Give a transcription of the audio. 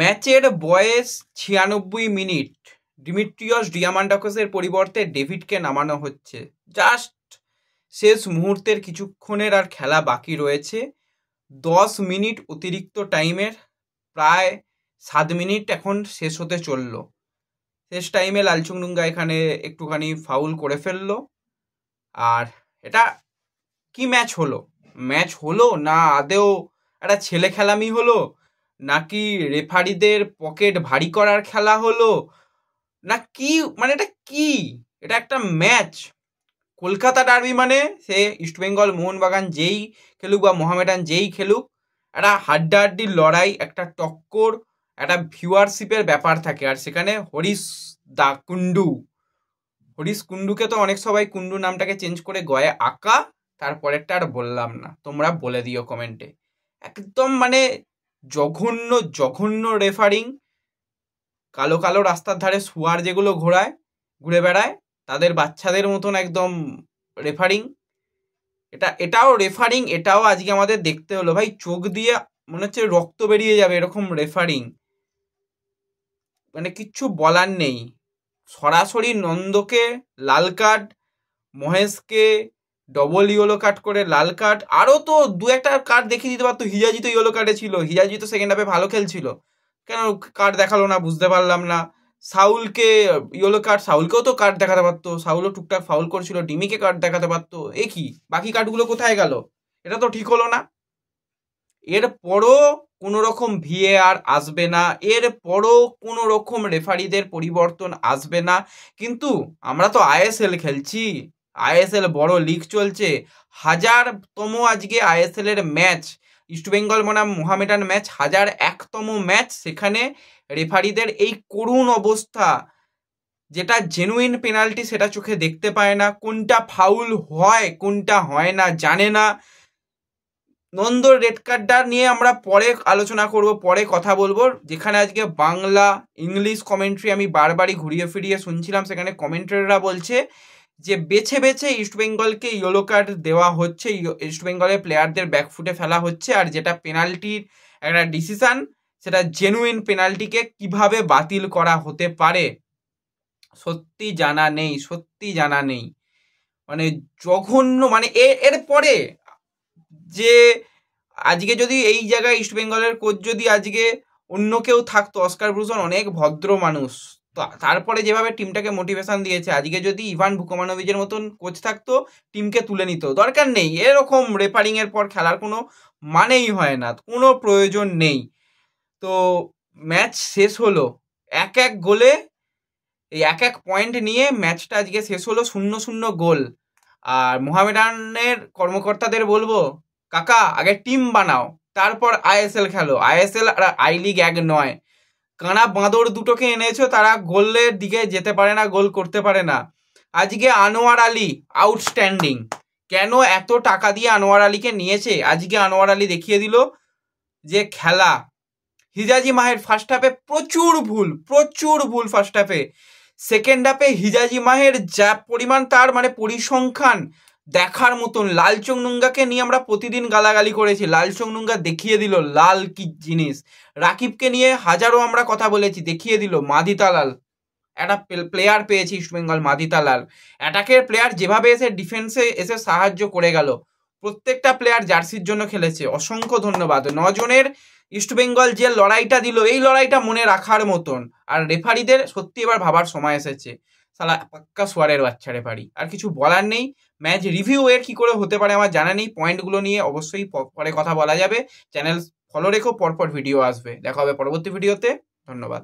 ম্যাচের বয়স ছিয়ানব্বই মিনিট ডিমিট্রিয়স ডিয়ামান্ডাকসের পরিবর্তে ডেভিডকে নামানো হচ্ছে জাস্ট শেষ মুহূর্তের কিছুক্ষণের আর খেলা বাকি রয়েছে দশ মিনিট অতিরিক্ত টাইমের প্রায় সাত মিনিট এখন শেষ হতে চলল শেষ টাইমে লালচুংডুঙ্গা এখানে একটুখানি ফাউল করে ফেলল আর এটা কি ম্যাচ হলো ম্যাচ হলো না আদেও একটা ছেলে খেলামি হলো নাকি রেফারিদের পকেট ভারী করার খেলা হলো না কি মানে এটা কি এটা একটা ম্যাচ কলকাতা ডার্বি মানে সে ইস্টবেঙ্গল মোহনবাগান যেই খেলুক বা মোহামেডান যেই খেলুক একটা হাড্ডাহাড্ডির লড়াই একটা টক্কর একটা ভিউয়ারশিপের ব্যাপার থাকে আর সেখানে হরিশ দা কুন্ডু হরিশ কুন্ডুকে তো অনেক সবাই কুন্ডু নামটাকে চেঞ্জ করে গয়ে আঁকা তারপরেরটা আর বললাম না তোমরা বলে দিও কমেন্টে একদম মানে জঘন্য জঘন্য রেফারিং কালো কালো রাস্তার ধারে শুয়ার যেগুলো ঘোরায় ঘুরে বেড়ায় তাদের বাচ্চাদের মতন একদম রেফারিং এটা এটাও রেফারিং এটাও আজকে আমাদের দেখতে হলো ভাই চোখ দিয়ে মনে হচ্ছে রক্ত বেরিয়ে যাবে এরকম রেফারিং মানে কিচ্ছু বলার নেই সরাসরি নন্দকে লাল কার্ড মহেশকে ডবল ইয়েলো কার্ড করে লাল কার্ড আরও তো দু একটা কার্ড দেখিয়ে দিতে পারতো হিজাজি তো ইয়েলো কার্ডে ছিল হিজাজি তো সেকেন্ড হাফে ভালো খেলছিল কেন কার্ড দেখালো না বুঝতে পারলাম না সাউলকে ইয়েলো কার্ড সাউলকেও তো কার্ড দেখাতে পারতো সাউলও টুকটাক ফাউল করছিল ডিমিকে কার্ড দেখাতে পারতো এ কি বাকি কার্ডগুলো কোথায় গেল এটা তো ঠিক হলো না এরপরও কোনো রকম ভিএআর আসবে না এরপরও কোনো রকম রেফারিদের পরিবর্তন আসবে না কিন্তু আমরা তো আইএসএল খেলছি আইএসএল বড় লিগ চলছে হাজারতম আজকে আইএসএল এর ম্যাচ ইস্টবেঙ্গল বনাম মোহামেডান ম্যাচ হাজার একতম ম্যাচ সেখানে রেফারিদের এই করুণ অবস্থা যেটা জেনুইন পেনাল্টি সেটা চোখে দেখতে পায় না কোনটা ফাউল হয় কোনটা হয় না জানে না নন্দর রেড কার্ডটা নিয়ে আমরা পরে আলোচনা করব পরে কথা বলবো যেখানে আজকে বাংলা ইংলিশ কমেন্ট্রি আমি বারবারই ঘুরিয়ে ফিরিয়ে শুনছিলাম সেখানে কমেন্টারিরা বলছে যে বেছে বেছে ইস্টবেঙ্গলকে ইয়েলো কার্ড দেওয়া হচ্ছে ইস্টবেঙ্গলের প্লেয়ারদের ব্যাকফুটে ফেলা হচ্ছে আর যেটা পেনাল্টির একটা ডিসিশান সেটা জেনুইন পেনাল্টিকে কিভাবে বাতিল করা হতে পারে সত্যি জানা নেই সত্যি জানা নেই মানে জঘন্য মানে এর পরে যে আজকে যদি এই জায়গায় ইস্টবেঙ্গলের কোচ যদি আজকে অন্য কেউ থাকতো অস্কার ভূষণ অনেক ভদ্র মানুষ তারপরে যেভাবে টিমটাকে মোটিভেশন দিয়েছে আজকে যদি ইভান ভুকমানোভিজের মতন কোচ থাকতো টিমকে তুলে নিত দরকার নেই এরকম রেফারিংয়ের পর খেলার কোনো মানেই হয় না কোনো প্রয়োজন নেই তো ম্যাচ শেষ হলো এক এক গোলে এই এক এক পয়েন্ট নিয়ে ম্যাচটা আজকে শেষ হলো শূন্য শূন্য গোল আর মোহামেডানের কর্মকর্তাদের বলবো কাকা আগে টিম বানাও তারপর আইএসএল খেলো আইএসএল আর আই লিগ এক নয় কানা বাঁদর দুটোকে এনেছো তারা গোলের দিকে যেতে পারে না গোল করতে পারে না আজকে আনোয়ার আলী আউটস্ট্যান্ডিং কেন এত টাকা দিয়ে আনোয়ার আলীকে নিয়েছে আজকে আনোয়ার আলী দেখিয়ে দিল যে খেলা হিজাজি মাহের ফার্স্ট হাফে প্রচুর ভুল প্রচুর ভুল ফার্স্ট হাফে সেকেন্ড হাফে হিজাজি মাহের যা পরিমাণ তার মানে পরিসংখ্যান দেখার মতন লাল নুঙ্গাকে নিয়ে আমরা প্রতিদিন গালাগালি করেছি লাল নুঙ্গা দেখিয়ে দিল লাল কি জিনিস রাকিবকে নিয়ে হাজারো আমরা কথা বলেছি দেখিয়ে দিল মাদিতালাল একটা প্লেয়ার পেয়েছি ইস্টবেঙ্গল মাদিতালাল অ্যাটাকের প্লেয়ার যেভাবে এসে ডিফেন্সে এসে সাহায্য করে গেল প্রত্যেকটা প্লেয়ার জার্সির জন্য খেলেছে অসংখ্য ধন্যবাদ নজনের ইস্টবেঙ্গল যে লড়াইটা দিল এই লড়াইটা মনে রাখার মতন আর রেফারিদের সত্যি এবার ভাবার সময় এসেছে সালা পাক্কা সোয়ারের বাচ্চারে পারি আর কিছু বলার নেই ম্যাচ রিভিউ এর কি করে হতে পারে আমার জানা নেই পয়েন্টগুলো নিয়ে অবশ্যই পরে কথা বলা যাবে চ্যানেল ফলো রেখো পরপর ভিডিও আসবে দেখা হবে পরবর্তী ভিডিওতে ধন্যবাদ